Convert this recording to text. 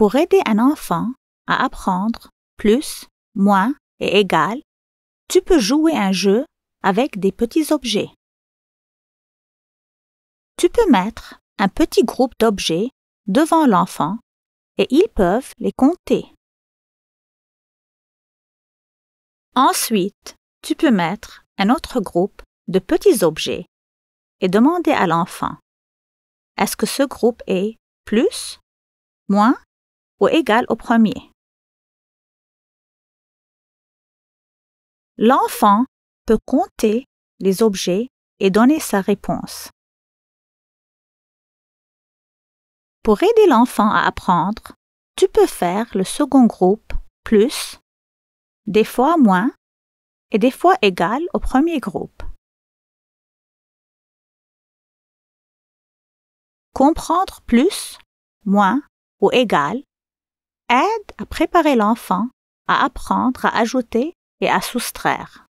pour aider un enfant à apprendre plus, moins et égal, tu peux jouer un jeu avec des petits objets. Tu peux mettre un petit groupe d'objets devant l'enfant et ils peuvent les compter. Ensuite, tu peux mettre un autre groupe de petits objets et demander à l'enfant est-ce que ce groupe est plus, moins ou égal au premier. L'enfant peut compter les objets et donner sa réponse. Pour aider l'enfant à apprendre, tu peux faire le second groupe plus, des fois moins et des fois égal au premier groupe. Comprendre plus, moins ou égal aide à préparer l'enfant à apprendre à ajouter et à soustraire.